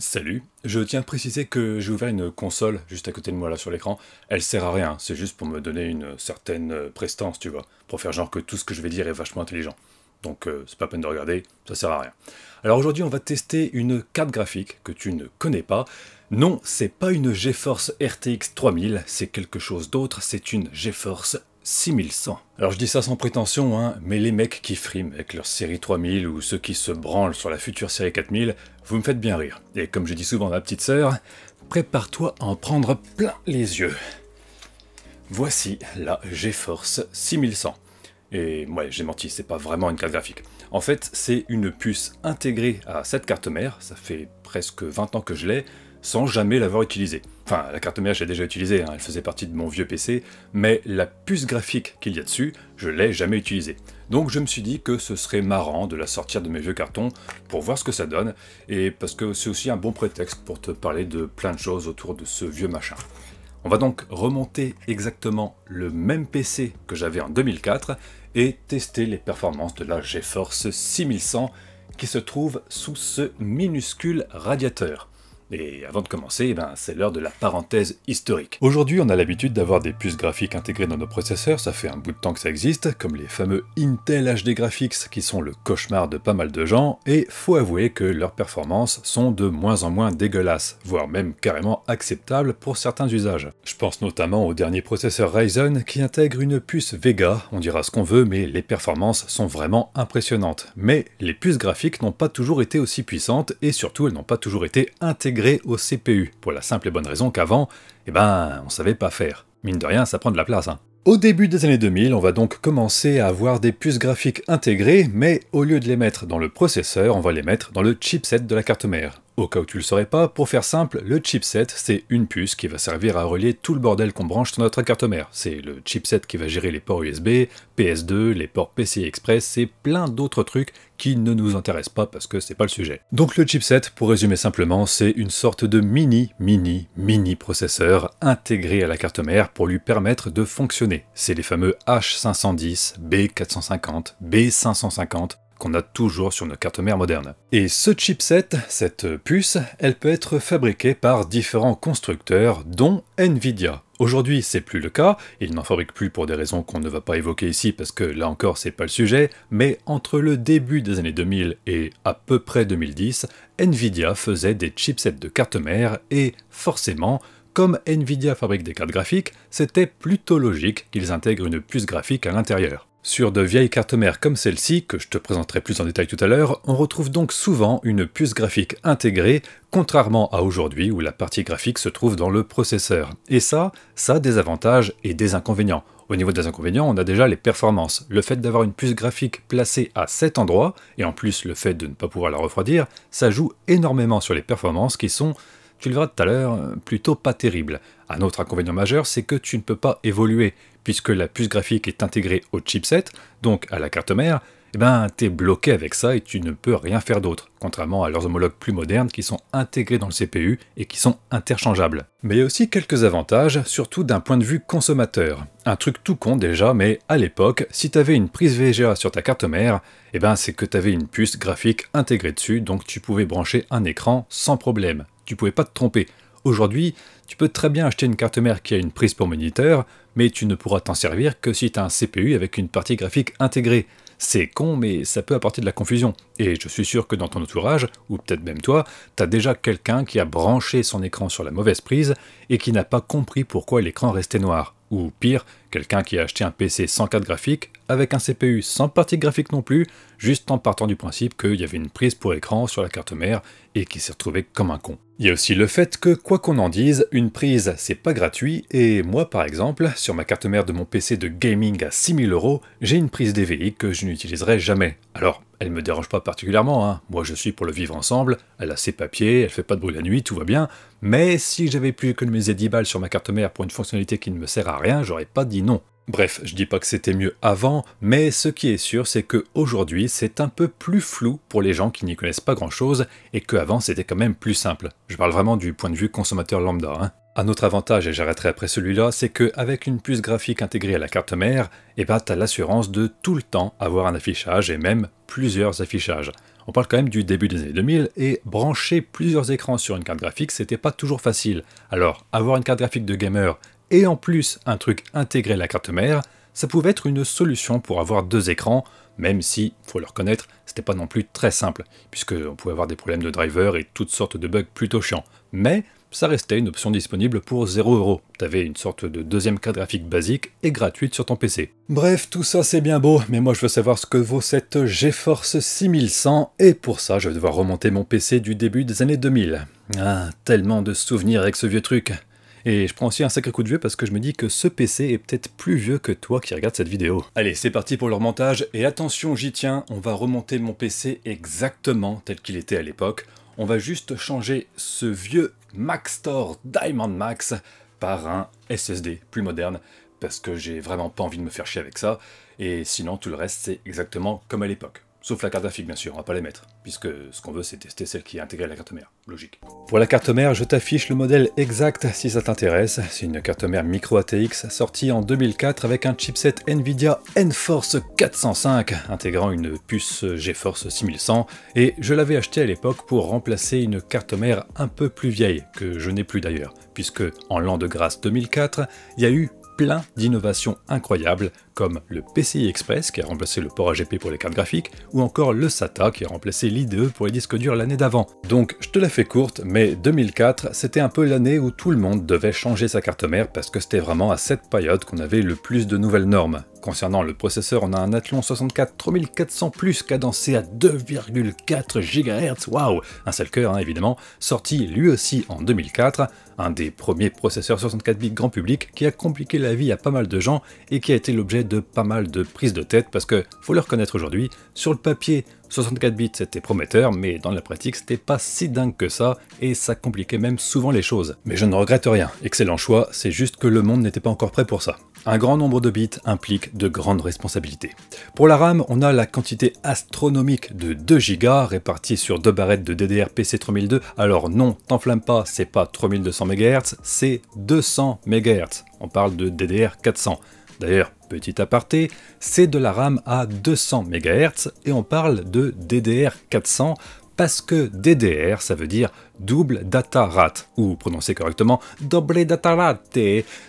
Salut, je tiens à préciser que j'ai ouvert une console juste à côté de moi là sur l'écran. Elle sert à rien, c'est juste pour me donner une certaine euh, prestance, tu vois, pour faire genre que tout ce que je vais dire est vachement intelligent. Donc euh, c'est pas peine de regarder, ça sert à rien. Alors aujourd'hui on va tester une carte graphique que tu ne connais pas. Non, c'est pas une GeForce RTX 3000, c'est quelque chose d'autre, c'est une GeForce 6100. Alors je dis ça sans prétention, hein, mais les mecs qui friment avec leur série 3000 ou ceux qui se branlent sur la future série 4000, vous me faites bien rire. Et comme je dis souvent à ma petite sœur, prépare-toi à en prendre plein les yeux. Voici la GeForce 6100. Et ouais, j'ai menti, c'est pas vraiment une carte graphique. En fait, c'est une puce intégrée à cette carte mère, ça fait presque 20 ans que je l'ai, sans jamais l'avoir utilisé. Enfin, la carte mère, j'ai déjà utilisée, hein, elle faisait partie de mon vieux PC, mais la puce graphique qu'il y a dessus, je l'ai jamais utilisée. Donc je me suis dit que ce serait marrant de la sortir de mes vieux cartons pour voir ce que ça donne, et parce que c'est aussi un bon prétexte pour te parler de plein de choses autour de ce vieux machin. On va donc remonter exactement le même PC que j'avais en 2004 et tester les performances de la GeForce 6100 qui se trouve sous ce minuscule radiateur. Et avant de commencer, eh ben, c'est l'heure de la parenthèse historique. Aujourd'hui, on a l'habitude d'avoir des puces graphiques intégrées dans nos processeurs, ça fait un bout de temps que ça existe, comme les fameux Intel HD Graphics qui sont le cauchemar de pas mal de gens, et faut avouer que leurs performances sont de moins en moins dégueulasses, voire même carrément acceptables pour certains usages. Je pense notamment au dernier processeur Ryzen qui intègre une puce Vega, on dira ce qu'on veut, mais les performances sont vraiment impressionnantes. Mais les puces graphiques n'ont pas toujours été aussi puissantes, et surtout elles n'ont pas toujours été intégrées au CPU, pour la simple et bonne raison qu'avant, eh ben, on savait pas faire. Mine de rien, ça prend de la place. Hein. Au début des années 2000, on va donc commencer à avoir des puces graphiques intégrées, mais au lieu de les mettre dans le processeur, on va les mettre dans le chipset de la carte mère. Au cas où tu le saurais pas, pour faire simple, le chipset, c'est une puce qui va servir à relier tout le bordel qu'on branche sur notre carte mère. C'est le chipset qui va gérer les ports USB, PS2, les ports PCI Express et plein d'autres trucs qui ne nous intéressent pas parce que c'est pas le sujet. Donc le chipset, pour résumer simplement, c'est une sorte de mini, mini, mini processeur intégré à la carte mère pour lui permettre de fonctionner. C'est les fameux H510, B450, B550, qu'on a toujours sur nos cartes mères modernes. Et ce chipset, cette puce, elle peut être fabriquée par différents constructeurs, dont Nvidia. Aujourd'hui, c'est plus le cas, ils n'en fabriquent plus pour des raisons qu'on ne va pas évoquer ici parce que là encore, c'est pas le sujet, mais entre le début des années 2000 et à peu près 2010, Nvidia faisait des chipsets de cartes mères et, forcément, comme Nvidia fabrique des cartes graphiques, c'était plutôt logique qu'ils intègrent une puce graphique à l'intérieur. Sur de vieilles cartes mères comme celle-ci, que je te présenterai plus en détail tout à l'heure, on retrouve donc souvent une puce graphique intégrée, contrairement à aujourd'hui où la partie graphique se trouve dans le processeur. Et ça, ça a des avantages et des inconvénients. Au niveau des inconvénients, on a déjà les performances. Le fait d'avoir une puce graphique placée à cet endroit, et en plus le fait de ne pas pouvoir la refroidir, ça joue énormément sur les performances qui sont tu le verras tout à l'heure, plutôt pas terribles. Un autre inconvénient majeur, c'est que tu ne peux pas évoluer puisque la puce graphique est intégrée au chipset, donc à la carte mère, eh ben, t'es bloqué avec ça et tu ne peux rien faire d'autre, contrairement à leurs homologues plus modernes qui sont intégrés dans le CPU et qui sont interchangeables. Mais il y a aussi quelques avantages, surtout d'un point de vue consommateur. Un truc tout con déjà, mais à l'époque, si t'avais une prise VGA sur ta carte mère, eh ben c'est que t'avais une puce graphique intégrée dessus, donc tu pouvais brancher un écran sans problème. Tu pouvais pas te tromper. Aujourd'hui, tu peux très bien acheter une carte mère qui a une prise pour moniteur, mais tu ne pourras t'en servir que si t'as un CPU avec une partie graphique intégrée. C'est con, mais ça peut apporter de la confusion. Et je suis sûr que dans ton entourage, ou peut-être même toi, t'as déjà quelqu'un qui a branché son écran sur la mauvaise prise et qui n'a pas compris pourquoi l'écran restait noir. Ou pire, quelqu'un qui a acheté un PC sans carte graphique, avec un CPU sans partie graphique non plus, juste en partant du principe qu'il y avait une prise pour écran sur la carte mère et qui s'est retrouvé comme un con. Il y a aussi le fait que, quoi qu'on en dise, une prise c'est pas gratuit et moi par exemple, sur ma carte mère de mon PC de gaming à 6000 euros, j'ai une prise DVI que je n'utiliserai jamais. Alors elle me dérange pas particulièrement, hein. moi je suis pour le vivre ensemble, elle a ses papiers, elle fait pas de bruit la nuit, tout va bien, mais si j'avais pu économiser 10 balles sur ma carte mère pour une fonctionnalité qui ne me sert à rien, j'aurais pas dit non. Bref, je dis pas que c'était mieux avant, mais ce qui est sûr, c'est que aujourd'hui, c'est un peu plus flou pour les gens qui n'y connaissent pas grand chose et qu'avant, c'était quand même plus simple. Je parle vraiment du point de vue consommateur lambda. Hein. Un autre avantage, et j'arrêterai après celui-là, c'est qu'avec une puce graphique intégrée à la carte mère, eh ben, l'assurance de tout le temps avoir un affichage et même plusieurs affichages. On parle quand même du début des années 2000 et brancher plusieurs écrans sur une carte graphique, c'était pas toujours facile. Alors, avoir une carte graphique de gamer et en plus un truc intégré à la carte mère, ça pouvait être une solution pour avoir deux écrans, même si, faut le reconnaître, c'était pas non plus très simple, puisqu'on pouvait avoir des problèmes de driver et toutes sortes de bugs plutôt chiants mais ça restait une option disponible pour 0€. T'avais une sorte de deuxième carte graphique basique et gratuite sur ton PC. Bref, tout ça c'est bien beau, mais moi je veux savoir ce que vaut cette GeForce 6100, et pour ça je vais devoir remonter mon PC du début des années 2000. Ah, tellement de souvenirs avec ce vieux truc et je prends aussi un sacré coup de vieux parce que je me dis que ce PC est peut-être plus vieux que toi qui regarde cette vidéo. Allez, c'est parti pour le remontage, et attention, j'y tiens, on va remonter mon PC exactement tel qu'il était à l'époque on va juste changer ce vieux Mac Diamond Max par un SSD plus moderne parce que j'ai vraiment pas envie de me faire chier avec ça et sinon tout le reste c'est exactement comme à l'époque. Sauf la carte graphique, bien sûr, on va pas les mettre, puisque ce qu'on veut, c'est tester celle qui est intégrée à la carte mère. Logique. Pour la carte mère, je t'affiche le modèle exact si ça t'intéresse. C'est une carte mère micro ATX sortie en 2004 avec un chipset Nvidia Enforce 405 intégrant une puce GeForce 6100 et je l'avais acheté à l'époque pour remplacer une carte mère un peu plus vieille, que je n'ai plus d'ailleurs, puisque en l'an de grâce 2004, il y a eu plein d'innovations incroyables comme le PCI Express qui a remplacé le port AGP pour les cartes graphiques, ou encore le SATA qui a remplacé l'IDE pour les disques durs l'année d'avant. Donc je te la fais courte, mais 2004 c'était un peu l'année où tout le monde devait changer sa carte mère parce que c'était vraiment à cette période qu'on avait le plus de nouvelles normes. Concernant le processeur, on a un Athlon 64 3400 Plus cadencé à 2,4 GHz, waouh, un seul cœur hein, évidemment, sorti lui aussi en 2004, un des premiers processeurs 64 bits grand public qui a compliqué la vie à pas mal de gens et qui a été l'objet de pas mal de prises de tête parce que, faut le reconnaître aujourd'hui, sur le papier, 64 bits c'était prometteur, mais dans la pratique c'était pas si dingue que ça et ça compliquait même souvent les choses. Mais je ne regrette rien, excellent choix, c'est juste que le monde n'était pas encore prêt pour ça. Un grand nombre de bits implique de grandes responsabilités. Pour la RAM, on a la quantité astronomique de 2 Go répartie sur deux barrettes de DDR-PC 3002. Alors non, t'enflamme pas, c'est pas 3200 MHz, c'est 200 MHz. On parle de DDR 400. D'ailleurs, petit aparté, c'est de la RAM à 200 MHz et on parle de DDR400 parce que DDR, ça veut dire double data rate, ou prononcé correctement, double data rate,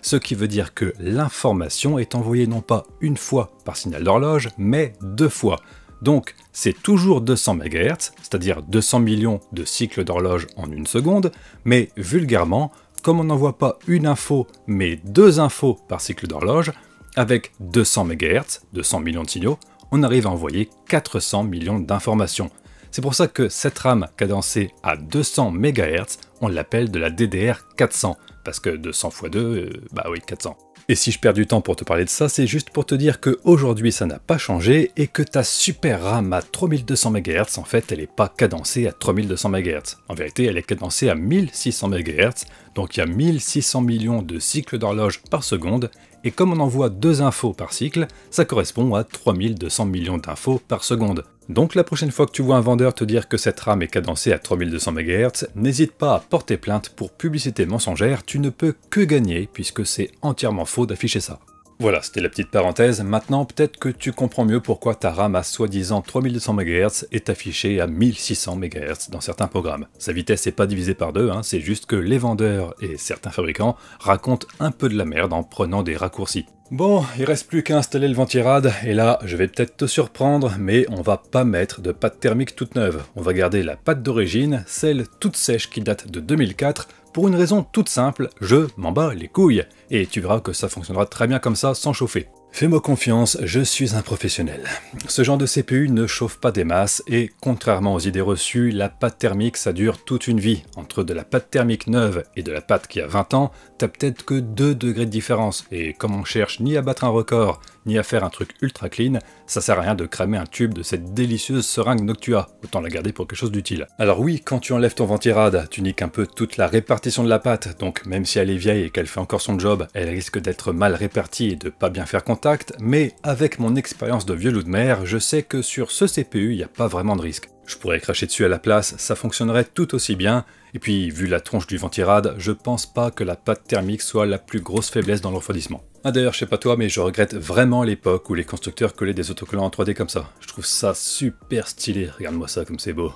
ce qui veut dire que l'information est envoyée non pas une fois par signal d'horloge, mais deux fois. Donc, c'est toujours 200 MHz, c'est-à-dire 200 millions de cycles d'horloge en une seconde, mais vulgairement, comme on n'envoie pas une info, mais deux infos par cycle d'horloge, avec 200 MHz, 200 millions de signaux, on arrive à envoyer 400 millions d'informations. C'est pour ça que cette RAM cadencée à 200 MHz, on l'appelle de la DDR400, parce que 200 x 2, bah oui, 400. Et si je perds du temps pour te parler de ça, c'est juste pour te dire que aujourd'hui ça n'a pas changé et que ta super RAM à 3200 MHz, en fait, elle n'est pas cadencée à 3200 MHz. En vérité, elle est cadencée à 1600 MHz, donc il y a 1600 millions de cycles d'horloge par seconde, et comme on envoie deux infos par cycle, ça correspond à 3200 millions d'infos par seconde. Donc la prochaine fois que tu vois un vendeur te dire que cette rame est cadencée à 3200 MHz, n'hésite pas à porter plainte pour publicité mensongère, tu ne peux que gagner puisque c'est entièrement faux d'afficher ça. Voilà, c'était la petite parenthèse. Maintenant, peut-être que tu comprends mieux pourquoi ta RAM à soi-disant 3200 MHz est affichée à 1600 MHz dans certains programmes. Sa vitesse n'est pas divisée par deux, hein. c'est juste que les vendeurs et certains fabricants racontent un peu de la merde en prenant des raccourcis. Bon, il reste plus qu'à installer le ventirad, et là, je vais peut-être te surprendre, mais on va pas mettre de pâte thermique toute neuve. On va garder la pâte d'origine, celle toute sèche qui date de 2004, pour une raison toute simple, je m'en bats les couilles, et tu verras que ça fonctionnera très bien comme ça sans chauffer. Fais-moi confiance, je suis un professionnel. Ce genre de CPU ne chauffe pas des masses et contrairement aux idées reçues, la pâte thermique ça dure toute une vie. Entre de la pâte thermique neuve et de la pâte qui a 20 ans, t'as peut-être que 2 degrés de différence et comme on cherche ni à battre un record, ni à faire un truc ultra clean, ça sert à rien de cramer un tube de cette délicieuse seringue Noctua, autant la garder pour quelque chose d'utile. Alors oui, quand tu enlèves ton ventirade, tu niques un peu toute la répartition de la pâte, donc même si elle est vieille et qu'elle fait encore son job, elle risque d'être mal répartie et de pas bien faire contact, mais avec mon expérience de vieux loup de mer, je sais que sur ce CPU, il n'y a pas vraiment de risque. Je pourrais cracher dessus à la place, ça fonctionnerait tout aussi bien, et puis, vu la tronche du ventirade, je pense pas que la pâte thermique soit la plus grosse faiblesse dans le refroidissement. Ah d'ailleurs, je sais pas toi, mais je regrette vraiment l'époque où les constructeurs collaient des autocollants en 3D comme ça. Je trouve ça super stylé, regarde-moi ça comme c'est beau.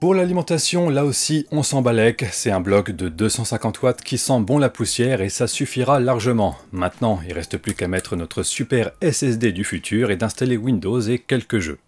Pour l'alimentation, là aussi, on s'en C'est un bloc de 250 watts qui sent bon la poussière et ça suffira largement. Maintenant, il reste plus qu'à mettre notre super SSD du futur et d'installer Windows et quelques jeux.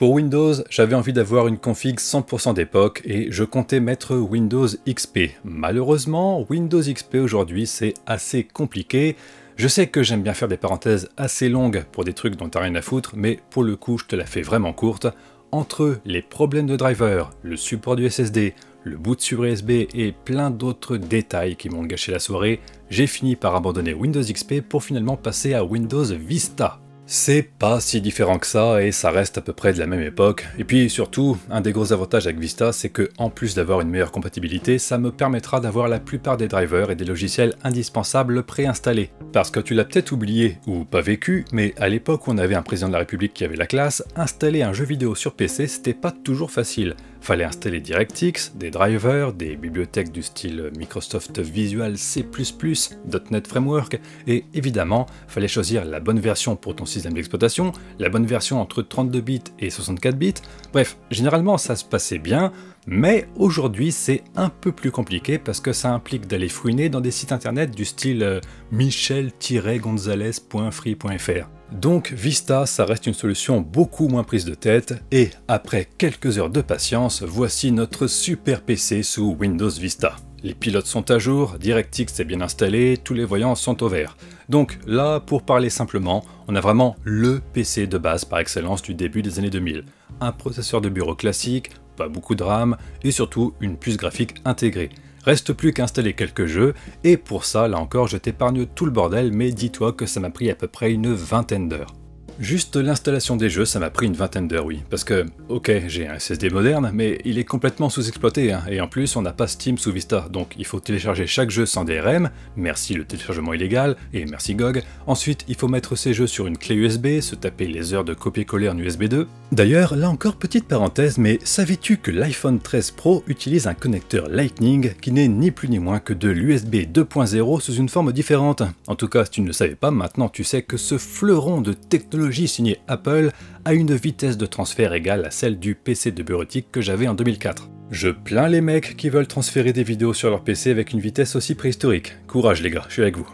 Pour Windows, j'avais envie d'avoir une config 100% d'époque et je comptais mettre Windows XP. Malheureusement, Windows XP aujourd'hui c'est assez compliqué. Je sais que j'aime bien faire des parenthèses assez longues pour des trucs dont t'as rien à foutre, mais pour le coup je te la fais vraiment courte. Entre les problèmes de driver, le support du SSD, le boot sur USB et plein d'autres détails qui m'ont gâché la soirée, j'ai fini par abandonner Windows XP pour finalement passer à Windows Vista. C'est pas si différent que ça et ça reste à peu près de la même époque. Et puis surtout, un des gros avantages avec Vista, c'est que en plus d'avoir une meilleure compatibilité, ça me permettra d'avoir la plupart des drivers et des logiciels indispensables préinstallés. Parce que tu l'as peut-être oublié ou pas vécu, mais à l'époque où on avait un président de la République qui avait la classe, installer un jeu vidéo sur PC, c'était pas toujours facile. Fallait installer DirectX, des drivers, des bibliothèques du style Microsoft Visual C++, .NET Framework, et évidemment, fallait choisir la bonne version pour ton système d'exploitation, la bonne version entre 32 bits et 64 bits, bref, généralement ça se passait bien, mais aujourd'hui c'est un peu plus compliqué parce que ça implique d'aller fouiner dans des sites internet du style euh, michel-gonzalez.free.fr. Donc Vista, ça reste une solution beaucoup moins prise de tête et après quelques heures de patience, voici notre super PC sous Windows Vista. Les pilotes sont à jour, DirectX est bien installé, tous les voyants sont au vert. Donc là, pour parler simplement, on a vraiment LE PC de base par excellence du début des années 2000. Un processeur de bureau classique, pas beaucoup de RAM et surtout une puce graphique intégrée. Reste plus qu'installer quelques jeux, et pour ça, là encore, je t'épargne tout le bordel, mais dis-toi que ça m'a pris à peu près une vingtaine d'heures. Juste l'installation des jeux, ça m'a pris une vingtaine d'heures, oui. Parce que, ok, j'ai un SSD moderne, mais il est complètement sous-exploité, hein. et en plus, on n'a pas Steam sous Vista, donc il faut télécharger chaque jeu sans DRM, merci le téléchargement illégal, et merci GOG. Ensuite, il faut mettre ces jeux sur une clé USB, se taper les heures de copier-coller en USB 2. D'ailleurs, là encore, petite parenthèse, mais savais-tu que l'iPhone 13 Pro utilise un connecteur Lightning qui n'est ni plus ni moins que de l'USB 2.0 sous une forme différente En tout cas, si tu ne le savais pas, maintenant tu sais que ce fleuron de technologie signé Apple à une vitesse de transfert égale à celle du PC de bureautique que j'avais en 2004. Je plains les mecs qui veulent transférer des vidéos sur leur PC avec une vitesse aussi préhistorique. Courage les gars, je suis avec vous.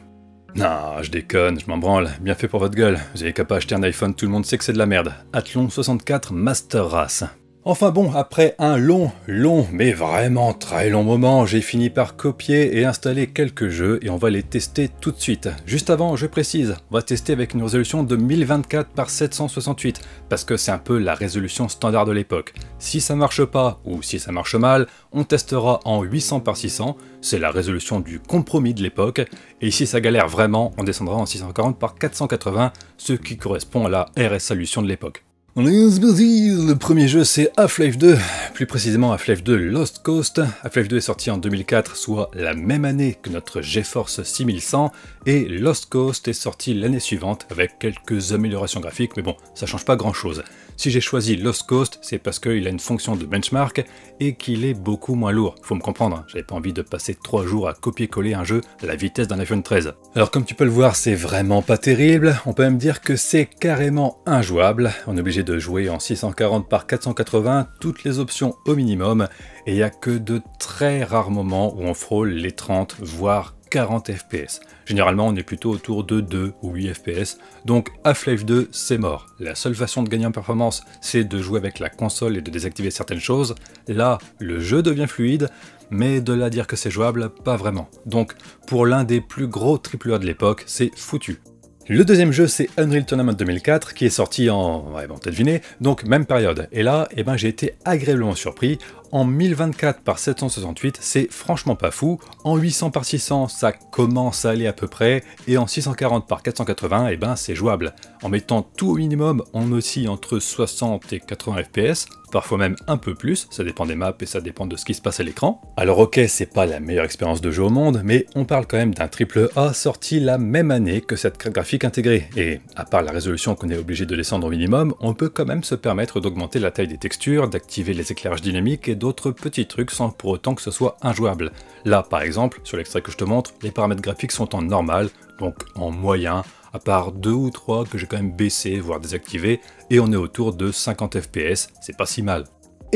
Non, je déconne, je m'en branle, bien fait pour votre gueule. Vous avez qu'à pas acheter un iPhone, tout le monde sait que c'est de la merde. Athlon 64 Master Race. Enfin bon, après un long, long, mais vraiment très long moment, j'ai fini par copier et installer quelques jeux et on va les tester tout de suite. Juste avant, je précise, on va tester avec une résolution de 1024 par 768 parce que c'est un peu la résolution standard de l'époque. Si ça marche pas ou si ça marche mal, on testera en 800 par 600, c'est la résolution du compromis de l'époque et si ça galère vraiment, on descendra en 640 par 480, ce qui correspond à la RS solution de l'époque. Le premier jeu c'est Half-Life 2, plus précisément Half-Life 2 Lost Coast. Half-Life 2 est sorti en 2004, soit la même année que notre GeForce 6100, et Lost Coast est sorti l'année suivante avec quelques améliorations graphiques, mais bon, ça change pas grand chose. Si j'ai choisi Lost Coast, c'est parce qu'il a une fonction de benchmark et qu'il est beaucoup moins lourd. Faut me comprendre, hein. j'avais pas envie de passer 3 jours à copier-coller un jeu à la vitesse d'un iPhone 13. Alors comme tu peux le voir, c'est vraiment pas terrible. On peut même dire que c'est carrément injouable. On est obligé de jouer en 640 par 480, toutes les options au minimum, et il n'y a que de très rares moments où on frôle les 30, voire 40 FPS. Généralement, on est plutôt autour de 2 ou 8 FPS, donc à life 2, c'est mort. La seule façon de gagner en performance, c'est de jouer avec la console et de désactiver certaines choses. Là, le jeu devient fluide, mais de là dire que c'est jouable, pas vraiment. Donc, pour l'un des plus gros triple-A de l'époque, c'est foutu. Le deuxième jeu, c'est Unreal Tournament 2004, qui est sorti en... Ouais, bon, t'as deviné, donc même période. Et là, eh ben, j'ai été agréablement surpris en 1024 par 768, c'est franchement pas fou. En 800 par 600, ça commence à aller à peu près. Et en 640 par 480, et eh ben c'est jouable. En mettant tout au minimum, on oscille entre 60 et 80 fps, parfois même un peu plus, ça dépend des maps et ça dépend de ce qui se passe à l'écran. Alors ok, c'est pas la meilleure expérience de jeu au monde, mais on parle quand même d'un triple A sorti la même année que cette carte graphique intégrée, et à part la résolution qu'on est obligé de descendre au minimum, on peut quand même se permettre d'augmenter la taille des textures, d'activer les éclairages dynamiques et d'autres petits trucs sans pour autant que ce soit injouable. Là par exemple, sur l'extrait que je te montre, les paramètres graphiques sont en normal, donc en moyen, à part deux ou trois que j'ai quand même baissé voire désactivé, et on est autour de 50 fps, c'est pas si mal.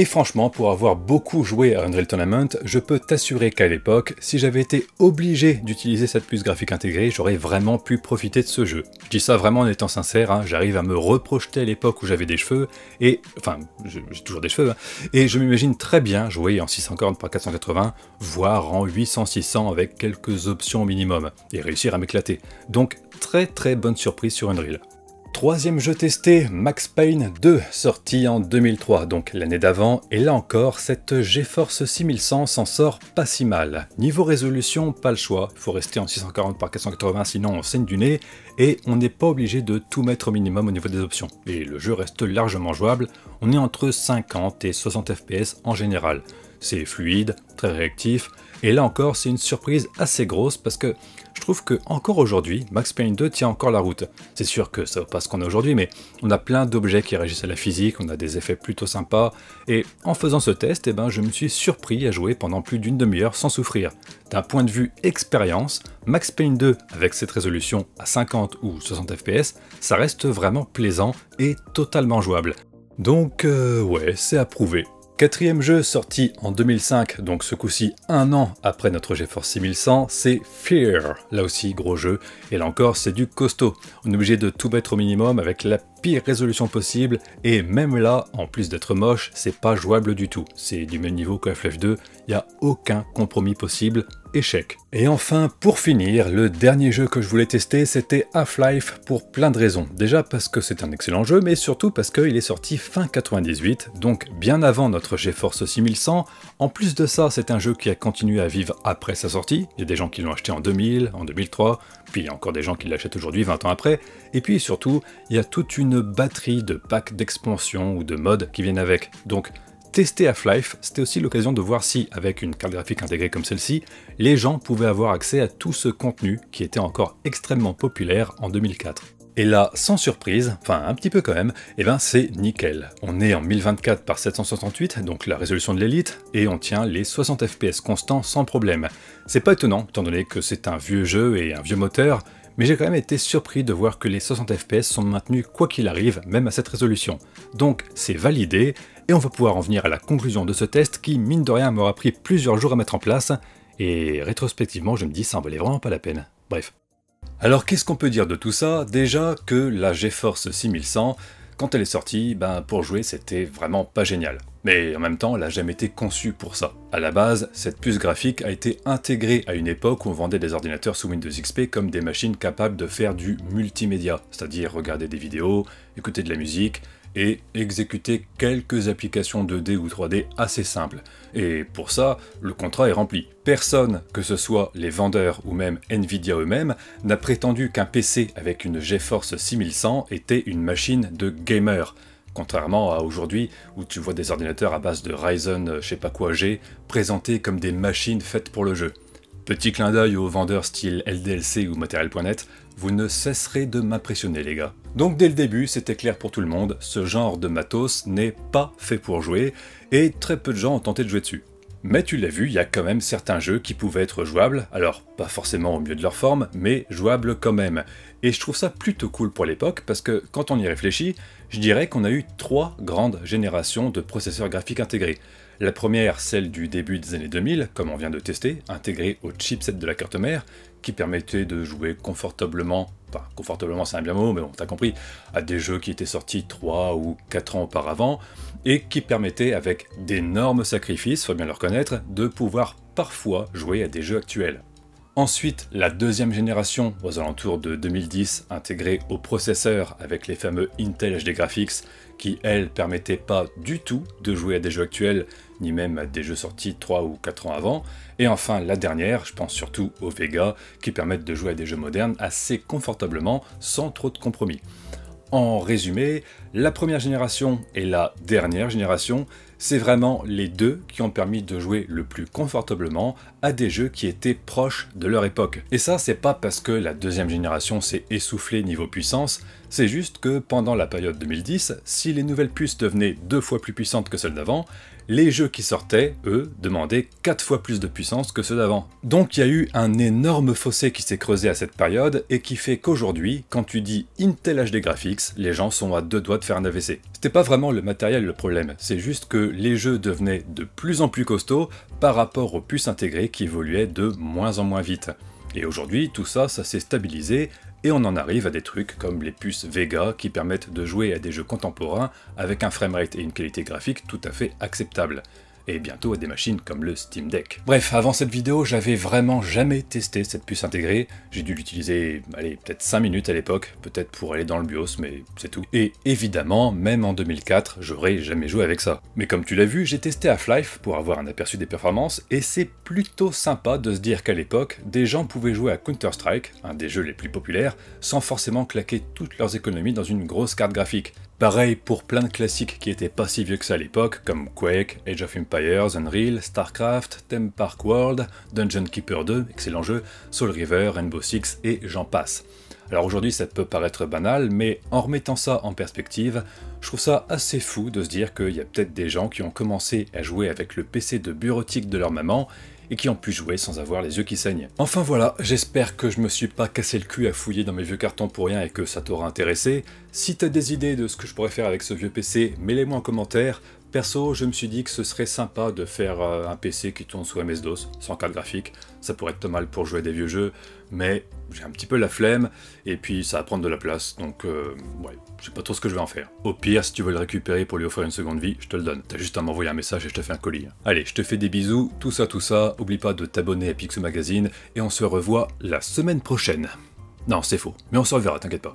Et franchement, pour avoir beaucoup joué à Unreal Tournament, je peux t'assurer qu'à l'époque, si j'avais été obligé d'utiliser cette puce graphique intégrée, j'aurais vraiment pu profiter de ce jeu. Je dis ça vraiment en étant sincère, hein, j'arrive à me reprojeter à l'époque où j'avais des cheveux, et... enfin, j'ai toujours des cheveux, hein, et je m'imagine très bien jouer en 640 par 480 voire en 800-600 avec quelques options au minimum, et réussir à m'éclater. Donc, très très bonne surprise sur Unreal. Troisième jeu testé, Max Payne 2, sorti en 2003, donc l'année d'avant, et là encore, cette GeForce 6100 s'en sort pas si mal. Niveau résolution, pas le choix, il faut rester en 640 x 480 sinon on saigne du nez, et on n'est pas obligé de tout mettre au minimum au niveau des options. Et le jeu reste largement jouable, on est entre 50 et 60 fps en général. C'est fluide, très réactif, et là encore c'est une surprise assez grosse parce que je trouve que encore aujourd'hui, Max Payne 2 tient encore la route. C'est sûr que ça va pas ce qu'on a aujourd'hui, mais on a plein d'objets qui réagissent à la physique, on a des effets plutôt sympas, et en faisant ce test, eh ben, je me suis surpris à jouer pendant plus d'une demi-heure sans souffrir. D'un point de vue expérience, Max Payne 2 avec cette résolution à 50 ou 60 fps, ça reste vraiment plaisant et totalement jouable. Donc euh, ouais, c'est approuvé. Quatrième jeu sorti en 2005, donc ce coup-ci un an après notre GeForce 6100, c'est Fear. Là aussi, gros jeu, et là encore, c'est du costaud. On est obligé de tout mettre au minimum avec la pire résolution possible, et même là, en plus d'être moche, c'est pas jouable du tout. C'est du même niveau que FF2, il n'y a aucun compromis possible, échec. Et enfin, pour finir, le dernier jeu que je voulais tester, c'était Half-Life pour plein de raisons. Déjà parce que c'est un excellent jeu, mais surtout parce qu'il est sorti fin 98, donc bien avant notre GeForce 6100. En plus de ça, c'est un jeu qui a continué à vivre après sa sortie. Il y a des gens qui l'ont acheté en 2000, en 2003, puis il y a encore des gens qui l'achètent aujourd'hui 20 ans après. Et puis surtout, il y a toute une batterie de packs d'expansion ou de modes qui viennent avec. Donc Tester Half-Life, c'était aussi l'occasion de voir si, avec une carte graphique intégrée comme celle-ci, les gens pouvaient avoir accès à tout ce contenu qui était encore extrêmement populaire en 2004. Et là, sans surprise, enfin un petit peu quand même, eh ben c'est nickel. On est en 1024 par 768, donc la résolution de l'élite, et on tient les 60 fps constants sans problème. C'est pas étonnant, étant donné que c'est un vieux jeu et un vieux moteur, mais j'ai quand même été surpris de voir que les 60 fps sont maintenus quoi qu'il arrive, même à cette résolution. Donc c'est validé, et on va pouvoir en venir à la conclusion de ce test qui, mine de rien, m'aura pris plusieurs jours à mettre en place, et rétrospectivement, je me dis, ça en valait vraiment pas la peine. Bref. Alors qu'est-ce qu'on peut dire de tout ça Déjà que la GeForce 6100, quand elle est sortie, ben, pour jouer c'était vraiment pas génial. Mais en même temps, elle n'a jamais été conçue pour ça. À la base, cette puce graphique a été intégrée à une époque où on vendait des ordinateurs sous Windows XP comme des machines capables de faire du multimédia, c'est-à-dire regarder des vidéos, écouter de la musique, et exécuter quelques applications 2D ou 3D assez simples. Et pour ça, le contrat est rempli. Personne, que ce soit les vendeurs ou même Nvidia eux-mêmes, n'a prétendu qu'un PC avec une GeForce 6100 était une machine de gamer. Contrairement à aujourd'hui où tu vois des ordinateurs à base de Ryzen euh, je sais pas quoi G présentés comme des machines faites pour le jeu. Petit clin d'œil aux vendeurs style LDLC ou matériel.net, vous ne cesserez de m'impressionner les gars. Donc dès le début, c'était clair pour tout le monde, ce genre de matos n'est pas fait pour jouer, et très peu de gens ont tenté de jouer dessus. Mais tu l'as vu, il y a quand même certains jeux qui pouvaient être jouables, alors pas forcément au mieux de leur forme, mais jouables quand même. Et je trouve ça plutôt cool pour l'époque, parce que quand on y réfléchit, je dirais qu'on a eu trois grandes générations de processeurs graphiques intégrés. La première, celle du début des années 2000, comme on vient de tester, intégrée au chipset de la carte mère, qui permettait de jouer confortablement, enfin confortablement c'est un bien mot, mais bon t'as compris, à des jeux qui étaient sortis 3 ou 4 ans auparavant, et qui permettaient avec d'énormes sacrifices, faut bien le reconnaître, de pouvoir parfois jouer à des jeux actuels. Ensuite, la deuxième génération, aux alentours de 2010, intégrée au processeur avec les fameux Intel HD Graphics, qui, elle, permettait pas du tout de jouer à des jeux actuels, ni même à des jeux sortis 3 ou 4 ans avant. Et enfin, la dernière, je pense surtout aux Vega, qui permettent de jouer à des jeux modernes assez confortablement, sans trop de compromis. En résumé, la première génération et la dernière génération c'est vraiment les deux qui ont permis de jouer le plus confortablement à des jeux qui étaient proches de leur époque. Et ça, c'est pas parce que la deuxième génération s'est essoufflée niveau puissance, c'est juste que pendant la période 2010, si les nouvelles puces devenaient deux fois plus puissantes que celles d'avant, les jeux qui sortaient, eux, demandaient 4 fois plus de puissance que ceux d'avant. Donc il y a eu un énorme fossé qui s'est creusé à cette période et qui fait qu'aujourd'hui, quand tu dis Intel HD Graphics, les gens sont à deux doigts de faire un AVC. C'était pas vraiment le matériel le problème, c'est juste que les jeux devenaient de plus en plus costauds par rapport aux puces intégrées qui évoluaient de moins en moins vite. Et aujourd'hui, tout ça, ça s'est stabilisé et on en arrive à des trucs comme les puces Vega qui permettent de jouer à des jeux contemporains avec un framerate et une qualité graphique tout à fait acceptable et bientôt à des machines comme le Steam Deck. Bref, avant cette vidéo, j'avais vraiment jamais testé cette puce intégrée, j'ai dû l'utiliser, allez, peut-être 5 minutes à l'époque, peut-être pour aller dans le BIOS, mais c'est tout. Et évidemment, même en 2004, j'aurais jamais joué avec ça. Mais comme tu l'as vu, j'ai testé Half-Life pour avoir un aperçu des performances, et c'est plutôt sympa de se dire qu'à l'époque, des gens pouvaient jouer à Counter-Strike, un des jeux les plus populaires, sans forcément claquer toutes leurs économies dans une grosse carte graphique. Pareil pour plein de classiques qui étaient pas si vieux que ça à l'époque, comme Quake, Age of Empires, Unreal, StarCraft, Theme Park World, Dungeon Keeper 2, excellent jeu, Soul River, Rainbow Six et j'en passe. Alors aujourd'hui ça peut paraître banal, mais en remettant ça en perspective, je trouve ça assez fou de se dire qu'il y a peut-être des gens qui ont commencé à jouer avec le PC de bureautique de leur maman et qui ont pu jouer sans avoir les yeux qui saignent. Enfin voilà, j'espère que je me suis pas cassé le cul à fouiller dans mes vieux cartons pour rien et que ça t'aura intéressé. Si t'as des idées de ce que je pourrais faire avec ce vieux PC, mets-les moi en commentaire. Perso, je me suis dit que ce serait sympa de faire euh, un PC qui tourne sous MS-DOS, sans carte graphique. Ça pourrait être pas mal pour jouer à des vieux jeux, mais j'ai un petit peu la flemme, et puis ça va prendre de la place, donc euh, ouais, je sais pas trop ce que je vais en faire. Au pire, si tu veux le récupérer pour lui offrir une seconde vie, je te le donne. T'as juste à m'envoyer un message et je te fais un colis. Allez, je te fais des bisous, tout ça, tout ça. Oublie pas de t'abonner à Pixel Magazine, et on se revoit la semaine prochaine. Non, c'est faux, mais on se reverra, t'inquiète pas.